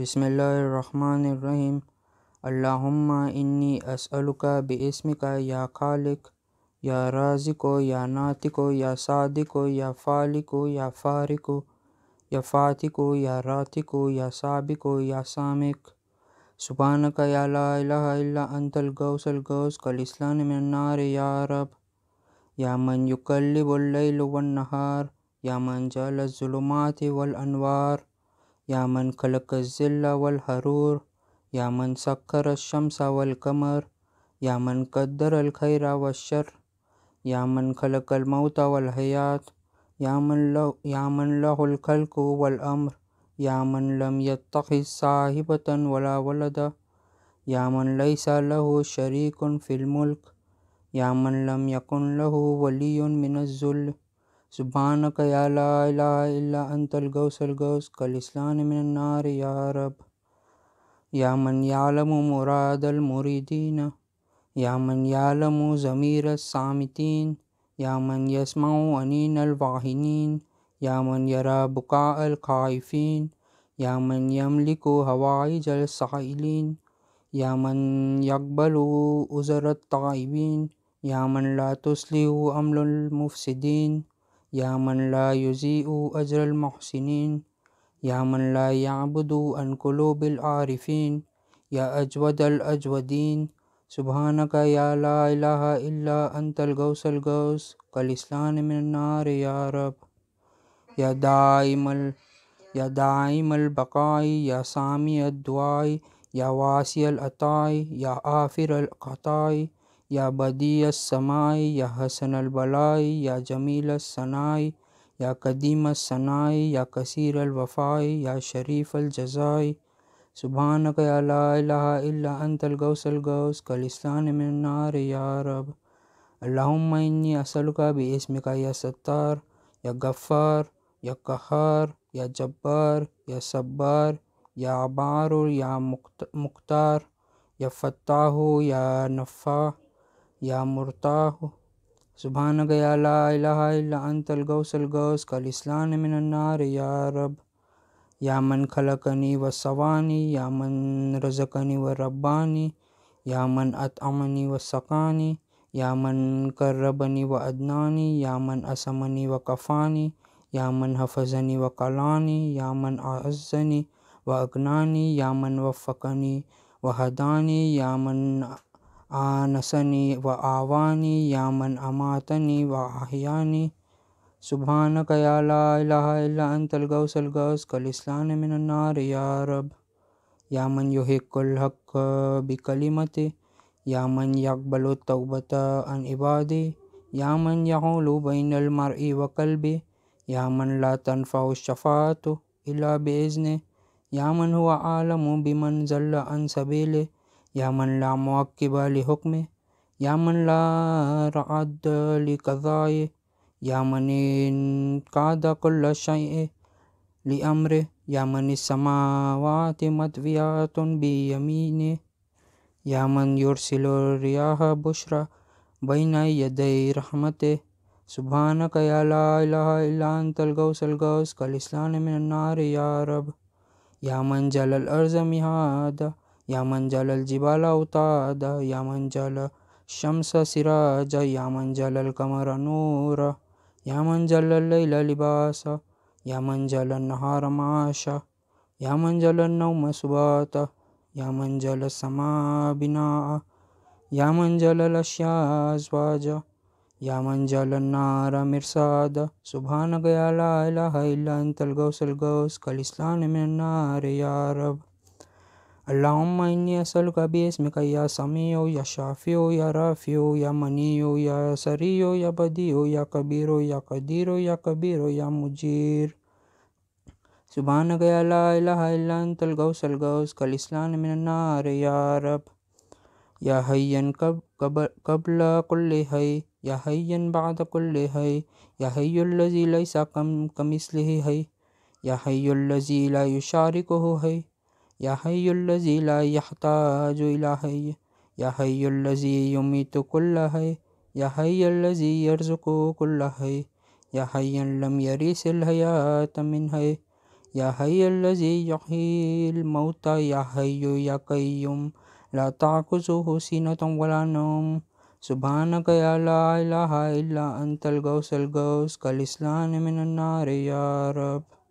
بسم اللہ الرحمن الرحیم انی انّی بی اسمکا یا خالق یا یا ناتکو یا صادکو یا فالکو یا فارکو یا فاتکو یا راتکو یا راتیکو یا سامک سبحانکا یا الہ الا انت الگوس الگوس کل اسلان من نار یا رب یا من یکلب اللیل والنہار یا من جال الظلمات والانوار يا من خلق الزل والحرور يا من سكر الشمس والقمر يا من قدر الخير والشر يا من خلق الموت والحياة يا من له, يا من له الخلق والأمر يا من لم يتخذ صاحبة ولا ولدا يا من ليس له شريك في الملك يا من لم يكن له ولي من الذل سبحانك يا لا إله إلا أنت الغوث الغوث كالإسلام من النار يا رب يا من يعلم مراد المريدين يا من يعلم زمير الصامتين يا من يسمع أنين الواهنين يا من يرى بكاء الخائفين يا من يملك هوائج السائلين يا من يقبل أزر الطائبين يا من لا تسليه أمل المفسدين يا من لا يزيء أجر المحسنين يا من لا يعبد عن قلوب العارفين يا أجود الأجودين سبحانك يا لا إله إلا أنت الغوث الغوث كالإسلام من النار يا رب يا دائم يا دائم البقاء يا سامي الدعاء يا واسي العطاء يا آفر القطاء یا بدی السمائی یا حسن البلائی یا جمیل السنائی یا قدیم السنائی یا کثیر الوفائی یا شریف الجزائی لا انت قیا الغوث کلستان من نعر یا رب اللہم انی بھی اسم کا یا ستار یا غفار یا قہار یا جبار یا صبار یا عبار یا مختار یا فتاح یا نفع یا مرتاح سبحان یا لا لاہ ان انتل غوثل غوس کل اسلان من رب من خلقنی و سوانی من رزقنی و ربانی یا من عمنی و سقانی من کربنی و ادنانی من اسمنی و یا من حفظنی و یا من اعزنی و اگنانی من وفقنی و حدانی من آنسنی و آوانی یامن من اماتنی و انت یاانی سبح کل اسلان من النار کلسلان رب یا من یحق الحق بکلمت یا من یقبل التوبت عبادی یا من ان بین المرء و قلب یا من لا تنفع الشفاعت الا بیزن من هو عالم بمن زل ذل ان سبیل یا من لا معقب لحکم یا من لا رعد لقضائے یا کل شئے لعمر یا من سما مدویات بی یمین یا من یرسل ریاہ بشرا بین ید رحمت سبحانک یا لا الا انت الگوس الگوس کل اسلام من النار یا رب یا من جل الارض میہاد یا من جل الجبال اوتادا یا من جل الشمس سراجا یا من جل القمر نورا یا من جل اللیل لباسا یا من جل النهار معاشا یا من جل النوم سباتا یا من جل السماء بناء یا من جل الاشیاء ازواجا یا من جل النار مرسادا سبحانک یا لا الہ الا انت الغوث الغوث کالاسلام من النار یا رب انی اصل کا بھی اسم کا یا شافیو یا رافیو یا منیو یا سریو یا بدی یا کبیرو یا قدیرو یا کبیرو یا مجیر سبحان گیا الگوس الگوس کل اسلام من النار یا رب یا حیین قبل کل یا ہئی بعد کل یا حی اللذی لیسا کم کم سلح یا حی اللذی لا یشارکو حی يا حي الذي لا يحتاج إلى حي يا حي الذي يميت كل حي يا حي الذي يرزق كل حي يا حي لم يرث الحياة من حي يا حي الذي يحيي الموتى يا حي يا قيوم لا تعكسه سنة ولا نوم سبحانك يا لا إله إلا أنت الغوث الغوث كالإسلام من النار يا رب